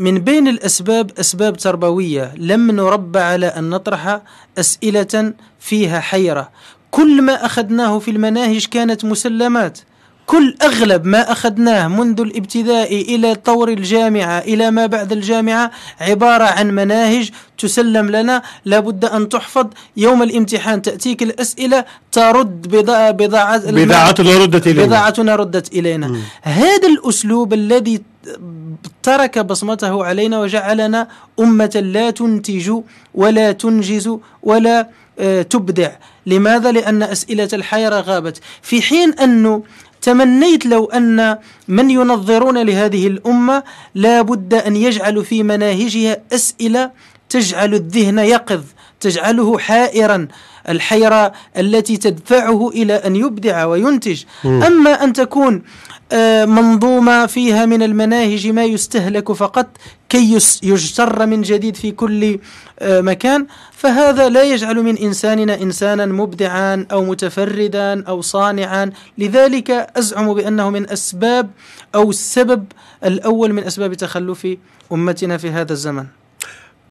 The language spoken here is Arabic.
من بين الأسباب أسباب تربوية لم نربى على أن نطرح أسئلة فيها حيرة كل ما أخذناه في المناهج كانت مسلمات كل أغلب ما أخذناه منذ الابتداء إلى طور الجامعة إلى ما بعد الجامعة عبارة عن مناهج تسلم لنا لابد أن تحفظ يوم الامتحان تأتيك الأسئلة ترد بضاعة بضاعة بضاعتنا ردت إلينا بضاعتنا ردت إلينا م. هذا الأسلوب الذي ترك بصمته علينا وجعلنا أمة لا تنتج ولا تنجز ولا آه، تبدع لماذا؟ لأن أسئلة الحيرة غابت في حين أنه تمنيت لو أن من ينظرون لهذه الأمة لا بد أن يجعل في مناهجها أسئلة تجعل الذهن يقظ تجعله حائرا الحيرة التي تدفعه إلى أن يبدع وينتج م. أما أن تكون منظومة فيها من المناهج ما يستهلك فقط كي يجتر من جديد في كل آه، مكان فهذا لا يجعل من إنساننا إنسانا مبدعا أو متفردا أو صانعا لذلك أزعم بأنه من أسباب أو السبب الأول من أسباب تخلف أمتنا في هذا الزمن